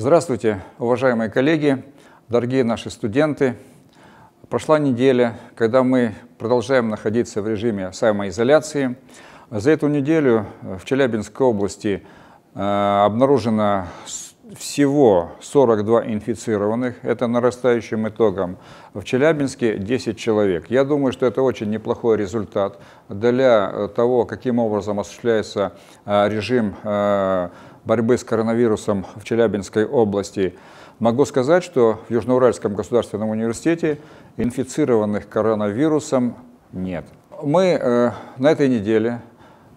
Здравствуйте, уважаемые коллеги, дорогие наши студенты. Прошла неделя, когда мы продолжаем находиться в режиме самоизоляции. За эту неделю в Челябинской области э, обнаружено всего 42 инфицированных. Это нарастающим итогом. В Челябинске 10 человек. Я думаю, что это очень неплохой результат для того, каким образом осуществляется э, режим э, борьбы с коронавирусом в Челябинской области, могу сказать, что в Южноуральском государственном университете инфицированных коронавирусом нет. Мы э, на этой неделе,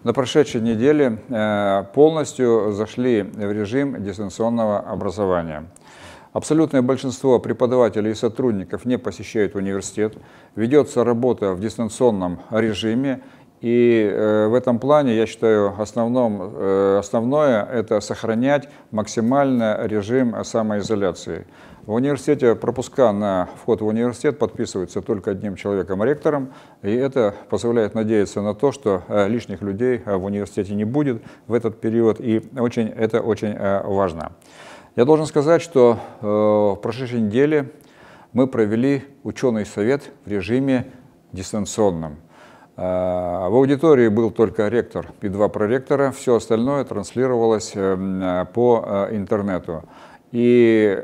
на прошедшей неделе э, полностью зашли в режим дистанционного образования. Абсолютное большинство преподавателей и сотрудников не посещают университет, ведется работа в дистанционном режиме, и э, в этом плане, я считаю, основном, э, основное – это сохранять максимально режим самоизоляции. В университете пропуска на вход в университет подписываются только одним человеком, ректором, и это позволяет надеяться на то, что э, лишних людей э, в университете не будет в этот период, и очень, это очень э, важно. Я должен сказать, что э, в прошедшей неделе мы провели ученый совет в режиме дистанционном – а, в аудитории был только ректор и два проректора, все остальное транслировалось э, э, по э, интернету. И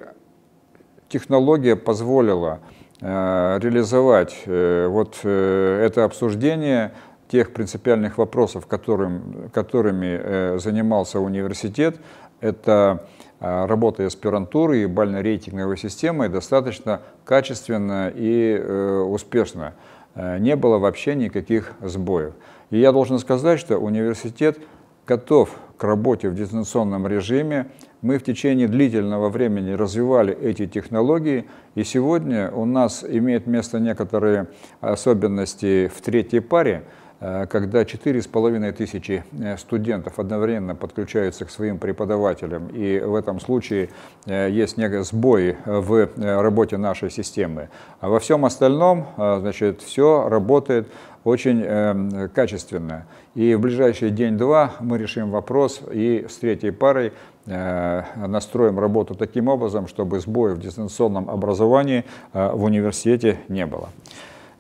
технология позволила реализовать вот это обсуждение тех принципиальных вопросов, которым, которыми занимался университет. Это работа аспирантуры и бально-рейтинговой системой достаточно качественно и успешно. Э, не было вообще никаких сбоев. И я должен сказать, что университет готов к работе в дистанционном режиме. Мы в течение длительного времени развивали эти технологии, и сегодня у нас имеют место некоторые особенности в третьей паре, Э, когда 4,5 тысячи э, студентов одновременно подключаются к своим преподавателям, и в этом случае э, есть некий сбой в работе нашей системы. А во всем остальном, значит, все работает очень качественно. И в ближайший день-два мы решим вопрос и с третьей парой настроим работу таким образом, чтобы сбоев в дистанционном образовании в университете не было.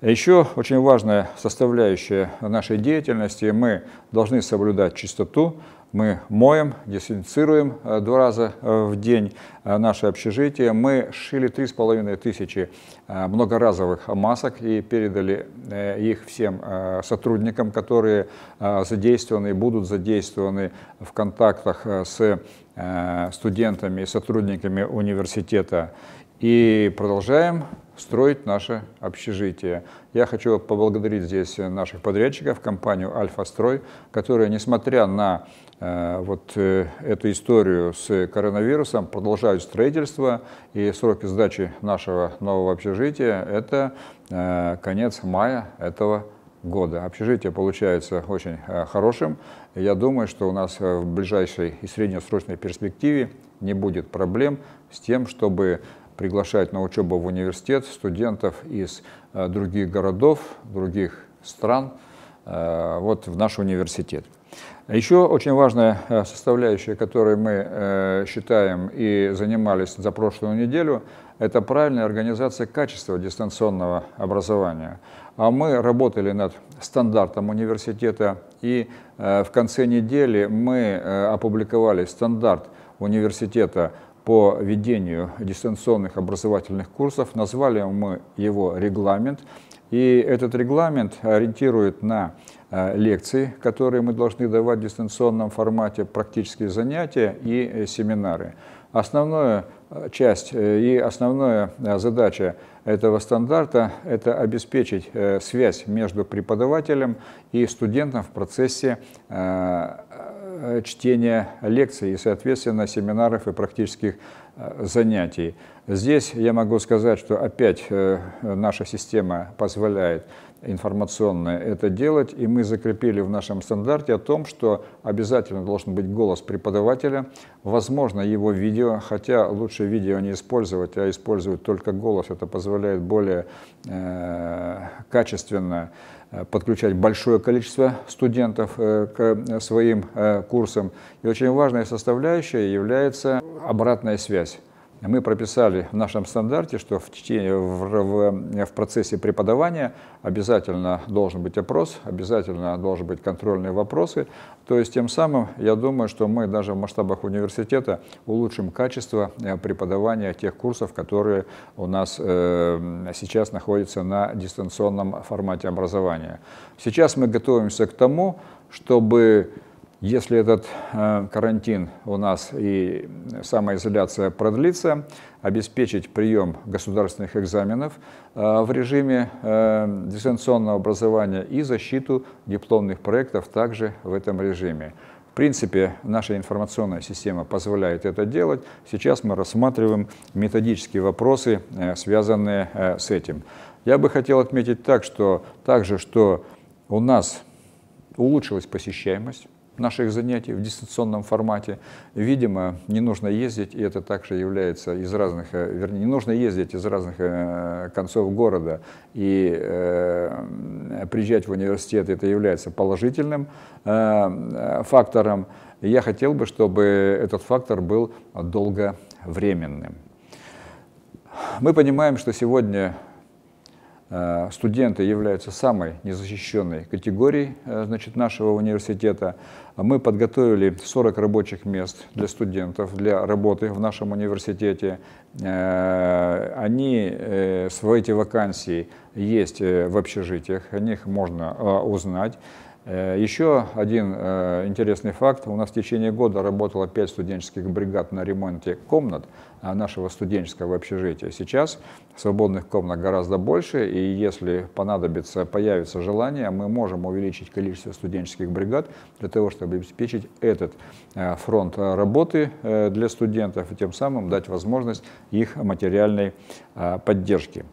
Еще очень важная составляющая нашей деятельности, мы должны соблюдать чистоту, мы моем, дезинфицируем э, два раза э, в день э, наше общежитие. Мы шили 3,5 тысячи многоразовых масок и передали их всем сотрудникам, которые задействованы и будут задействованы в контактах с Э, студентами и сотрудниками университета и продолжаем строить наше общежитие. Я хочу поблагодарить здесь наших подрядчиков, компанию «Альфа-Строй», которая, несмотря на э, вот э, эту историю с коронавирусом, продолжают строительство, и сроки сдачи нашего нового общежития – это э, конец мая этого года года. Общежитие получается очень э, хорошим. Я думаю, что у нас э, в ближайшей и среднесрочной перспективе не будет проблем с тем, чтобы приглашать на учебу в университет студентов из э, других городов, других стран вот в наш университет. А Еще очень важная э, составляющая, которой мы э, считаем и занимались за прошлую неделю, это правильная организация качества дистанционного образования. А мы работали над стандартом университета, и э, в конце недели мы опубликовали стандарт университета по ведению дистанционных образовательных курсов. Назвали мы его «Регламент». И этот регламент ориентирует на Э, лекции, которые мы должны давать в дистанционном формате, практические занятия и э, семинары. Основная э, часть и основная задача этого стандарта – это обеспечить связь между преподавателем и студентом в процессе чтения лекций и, соответственно, семинаров и практических занятий Э, занятий. Здесь я могу сказать, что опять э, наша система позволяет информационное это делать, и мы закрепили в нашем стандарте о том, что обязательно должен быть голос преподавателя, возможно его видео, хотя лучше видео не использовать, а использовать только голос, это позволяет более э, качественно э, подключать большое количество студентов к своим курсам. И очень важной составляющей является обратная связь. Мы прописали в нашем стандарте, что в, течение в, в, в процессе преподавания обязательно должен быть опрос, обязательно должны быть контрольные вопросы. То есть тем самым, я думаю, что мы даже в масштабах университета улучшим качество э, преподавания тех курсов, которые у нас э, сейчас находятся на дистанционном формате образования. Сейчас мы готовимся к тому, чтобы если этот э, карантин у нас и самоизоляция продлится, обеспечить прием государственных экзаменов э, в режиме э, дистанционного образования и защиту дипломных проектов также в этом режиме. В принципе, наша информационная система позволяет это делать. Сейчас мы рассматриваем методические вопросы, связанные с этим. Я бы хотел отметить так, что также, что у нас улучшилась посещаемость, наших занятий в дистанционном формате. Видимо, не нужно ездить, и это также является из разных, э, вернее, не нужно ездить из разных э, концов города и э, приезжать в университет, это является положительным э, фактором. И я хотел бы, чтобы этот фактор был долговременным. Мы понимаем, что сегодня Э, студенты являются самой незащищенной категорией э, значит, нашего университета. Мы подготовили 40 рабочих мест для студентов, для работы в нашем университете. Э, они, свои эти вакансии есть в общежитиях, о них можно узнать. Э, еще один э, интересный факт. У нас в течение года работало 5 студенческих бригад на ремонте комнат а нашего студенческого общежития. Сейчас свободных комнат гораздо больше, и если понадобится, появится желание, мы можем увеличить количество студенческих бригад для того, чтобы обеспечить этот э, фронт работы для студентов и тем самым дать возможность их материальной поддержки.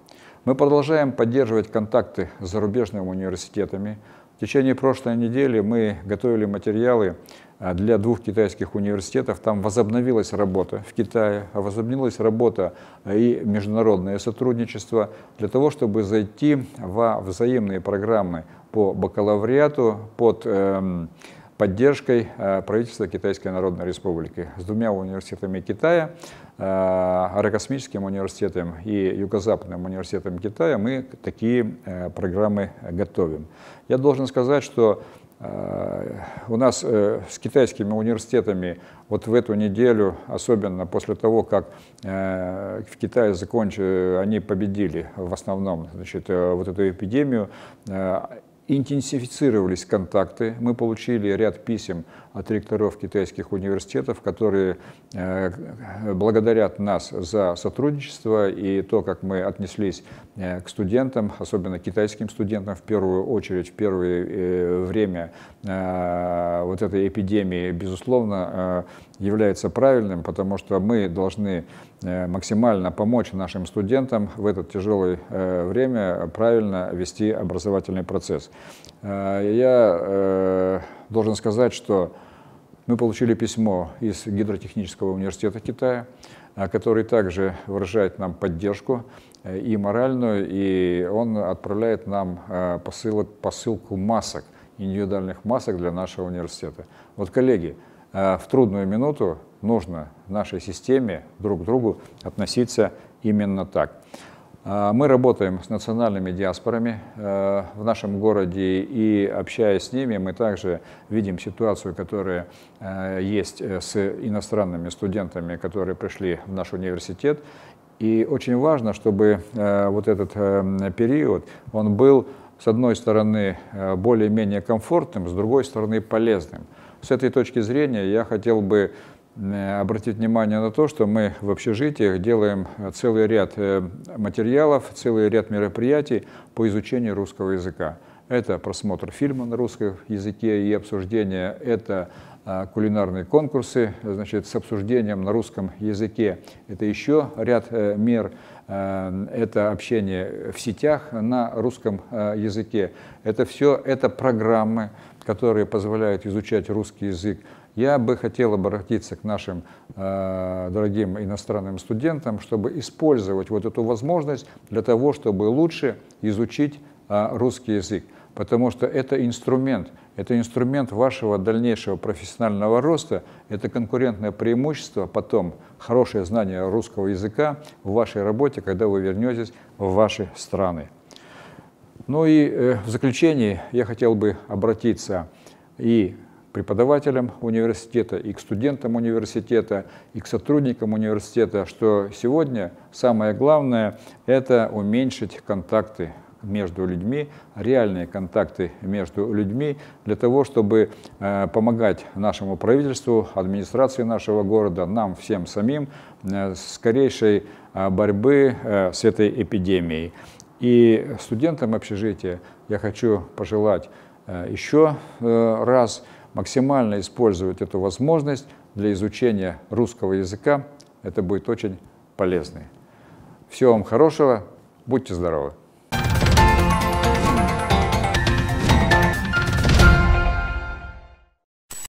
Мы продолжаем поддерживать контакты с зарубежными университетами, в течение прошлой недели мы готовили материалы а, для двух китайских университетов. Там возобновилась работа в Китае, а возобновилась работа а, и международное сотрудничество для того, чтобы зайти во взаимные программы по бакалавриату под эм, поддержкой э, правительства Китайской Народной Республики с двумя университетами Китая, э, Аэрокосмическим университетом и Юго-Западным университетом Китая мы такие э, программы готовим. Я должен сказать, что у нас с китайскими университетами вот в эту неделю, особенно после того, как в Китае закончили, они победили в основном значит, вот эту эпидемию, Интенсифицировались контакты. Мы получили ряд писем от ректоров китайских университетов, которые э, благодарят нас за сотрудничество и то, как мы отнеслись э, к студентам, особенно китайским студентам в первую очередь, в первое э, время вот этой эпидемии, безусловно, является правильным, потому что мы должны Э, максимально помочь нашим студентам в это тяжелое э, время правильно вести образовательный процесс. Э, я должен сказать, что мы получили письмо из Гидротехнического университета Китая, который также выражает нам поддержку и моральную, и он отправляет нам посылок, посылку масок, индивидуальных масок для нашего университета. Вот, коллеги, в трудную минуту нужно нашей системе друг к другу относиться именно так. А, мы работаем с национальными диаспорами э, в нашем городе, и общаясь с ними, мы также видим ситуацию, которая э, есть э, с иностранными студентами, которые пришли в наш университет. И очень важно, чтобы вот этот период, он был, с одной стороны, более-менее комфортным, с другой стороны, полезным. С этой точки зрения я хотел бы обратить внимание на то, что мы в общежитиях делаем э, целый ряд э, материалов, целый ряд мероприятий по изучению русского языка. Это просмотр фильма на русском языке и обсуждение, это э, кулинарные конкурсы значит, с обсуждением на русском языке. Это еще ряд мер. Это общение в сетях на русском языке. Это все это программы, которые позволяют изучать русский язык я бы хотел обратиться к нашим э, дорогим иностранным студентам, чтобы использовать вот эту возможность для того, чтобы лучше изучить э, русский язык. Потому что это инструмент, это инструмент вашего дальнейшего профессионального роста, это конкурентное преимущество, потом хорошее знание русского языка в вашей работе, когда вы вернетесь в ваши страны. Ну и э, в заключение я хотел бы обратиться и преподавателям университета, и к студентам университета, и к сотрудникам университета, что сегодня самое главное – это уменьшить контакты между людьми, реальные контакты между людьми для того, чтобы э, помогать нашему правительству, администрации нашего города, нам всем самим э, скорейшей э, борьбы э, с этой эпидемией. И студентам общежития я хочу пожелать э, еще э, раз максимально использовать эту возможность для изучения русского языка. Это будет очень полезно. Всего вам хорошего, будьте здоровы!